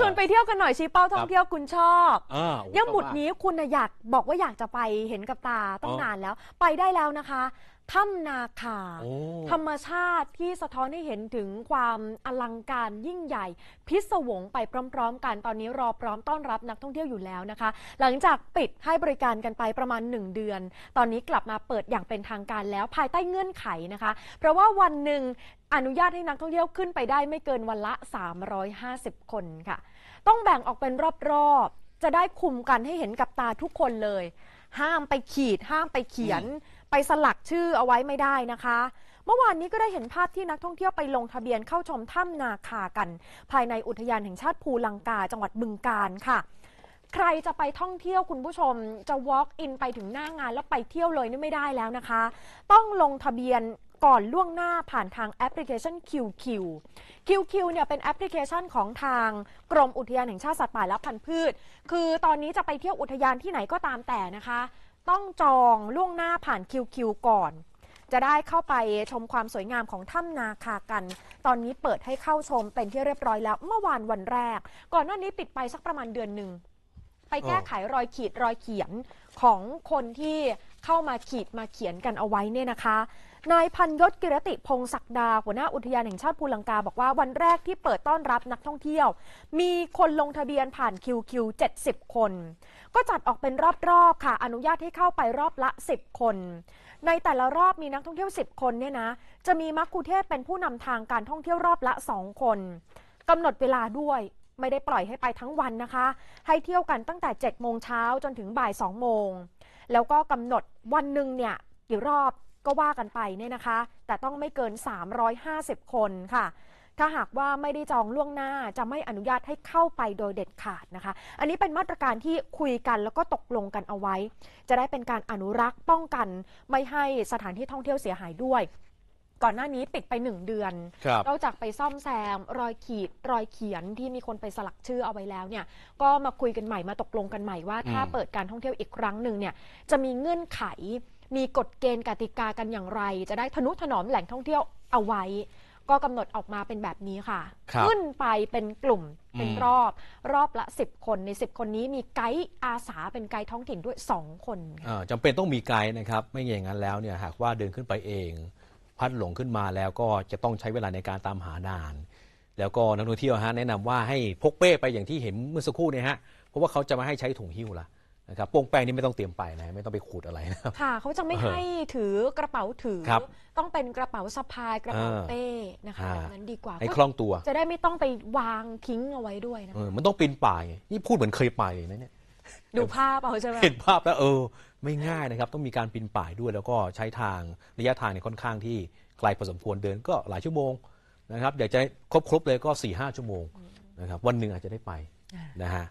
ชวนไปเที่ยวกันหน่อย ชี้เป้าท่องเที่ยวคุณชอบยังหมุดนี้คุณอยากบอกว่าอยากจะไปเห็นกับตาต้องนานแล้วไปได้แล้วนะคะถ้ำนาคาธรรมชาติที่สะท้อนให้เห็นถึงความอลังการยิ่งใหญ่ พิศวงไปพร้อมๆ กันตอนนี้รอพร้อมต้อนรับนักท่องเที่ยวอยู่แล้วนะคะ หลังจากปิดให้บริการกันไปประมาณ1เดือน ตอนนี้กลับมาเปิดอย่างเป็นทางการแล้วภายใต้เงื่อนไขนะคะ เพราะว่าวันหนึ่งอนุญาตให้นักท่องเที่ยวขึ้นไปได้ไม่เกินวันละ350 คนค่ะ ต้องแบ่งออกเป็นรอบๆจะได้คุมกันให้เห็นกับตาทุกคนเลย ห้ามไปขีดห้ามไปเขียนไปสลักชื่อเอาไว้ไม่ได้นะคะ เมื่อวานนี้ก็ได้เห็นภาพที่นักท่องเที่ยวไปลงทะเบียนเข้าชมถ้ำนาคากัน ภายในอุทยานแห่งชาติภูลังกา จังหวัดบึงกาฬค่ะ ใครจะไปท่องเที่ยวคุณผู้ชมจะ walk in ไปถึงหน้างานแล้วไปเที่ยวเลยนี่ไม่ได้แล้วนะคะ ต้องลงทะเบียนก่อนล่วงหน้าผ่านทางแอปพลิเคชัน QQ QQ เนี่ยเป็นแอปพลิเคชันของทางกรมอุทยานแห่งชาติสัตว์ป่าและพันธุ์พืช คือตอนนี้จะไปเที่ยวอุทยานที่ไหนก็ตามแต่นะคะต้องจองล่วงหน้าผ่านคิวก่อน จะได้เข้าไปชมความสวยงามของถ้ำนาคากัน ตอนนี้เปิดให้เข้าชมเป็นที่เรียบร้อยแล้ว เมื่อวานวันแรก ก่อนหน้านี้ปิดไปสักประมาณเดือนหนึ่งไปแก้ไขรอยขีดรอยเขียนของคนที่เข้ามาขีดมาเขียนกันเอาไว้เนี่ยนะคะนายพันยศกิรติพงศักดาหัวหน้าอุทยานแห่งชาติภูลังกาบอกว่าวันแรกที่เปิดต้อนรับนักท่องเที่ยว มีคนลงทะเบียนผ่านคิวคิวเจ็ดสิบคน ก็จัดออกเป็นรอบๆค่ะอนุญาตให้เข้าไปรอบละ 10 คน ในแต่ละรอบมีนักท่องเที่ยว 10 คนเนี่ยนะจะมีมักคุเทศเป็นผู้นำทางการท่องเที่ยวรอบละ 2 คนกำหนดเวลาด้วยไม่ได้ปล่อยให้ไปทั้งวันนะคะ ให้เที่ยวกันตั้งแต่7โมงเช้าจนถึงบ่าย2โมงแล้วก็กำหนดวันหนึ่งเนี่ยกี่รอบก็ว่ากันไปเนี่ยนะคะ แต่ต้องไม่เกิน 350 คนค่ะ ถ้าหากว่าไม่ได้จองล่วงหน้าจะไม่อนุญาตให้เข้าไปโดยเด็ดขาดนะคะ อันนี้เป็นมาตรการที่คุยกันแล้วก็ตกลงกันเอาไว้ จะได้เป็นการอนุรักษ์ ป้องกันไม่ให้สถานที่ท่องเที่ยวเสียหายด้วย ก่อนหน้านี้ปิดไปหนึ่งเดือนนอกจากไปซ่อมแซมรอยขีดรอยเขียนที่มีคนไปสลักชื่อเอาไว้แล้วเนี่ยก็มาคุยกันใหม่มาตกลงกันใหม่ว่าถ้าเปิดการท่องเที่ยวอีกครั้งหนึ่งเนี่ยจะมีเงื่อนไขมีกฎเกณฑ์กติกา กันอย่างไร จะได้ทนุถนอมแหล่งท่องเที่ยวเอาไว้ ก็กำหนดออกมาเป็นแบบนี้ค่ะคขึ้นไปเป็นกลุ่มเป็นรอบรอบละ 10 คน ใน 10 คนนี้มีไกด์อาสาเป็นไกด์ท้องถิ่นด้วย 2 คนคนาจำเป็นต้องมีไกด์นะครับ ไม่อย่างนั้นแล้วเนี่ยหากว่าเดินขึ้นไปเอง พัดหลงขึ้นมาแล้วก็จะต้องใช้เวลาในการตามหานาน แล้วก็นักท่องเที่ยวฮะแนะนำว่าให้พกเป้ไปอย่างที่เห็นเมื่อสักครู่เนี่ยฮะเพราะว่าเขาจะไม่ให้ใช้ถุงหิ้วละนะครับโป่งแป้งนี่ไม่ต้องเตรียมไปนะ ไม่ต้องไปขูดอะไรนะครับค่ะเขาจะไม่ให้ถือกระเป๋าถือ ต้องเป็นกระเป๋าสะพายกระเป๋าเป้นะคะแบบนั้นดีกว่าให้คล่องตัวจะได้ไม่ต้องไปวางทิ้งเอาไว้ด้วยนะมันต้องปีนป่ายนี่พูดเหมือนเคยไปนะเนี่ย ดูภาพเอาใช่ไหมเห็นภาพแล้วเออ ไม่ง่ายนะครับ ต้องมีการปีนป่ายด้วย แล้วก็ใช้ทางระยะทางเนี่ยค่อนข้างที่ไกลพอสมควรเดินก็หลายชั่วโมงนะครับอยากจะครบครบเลยก็4ี่ห้าชั่วโมงนะครับ วันหนึ่งอาจจะได้ไปนะฮะ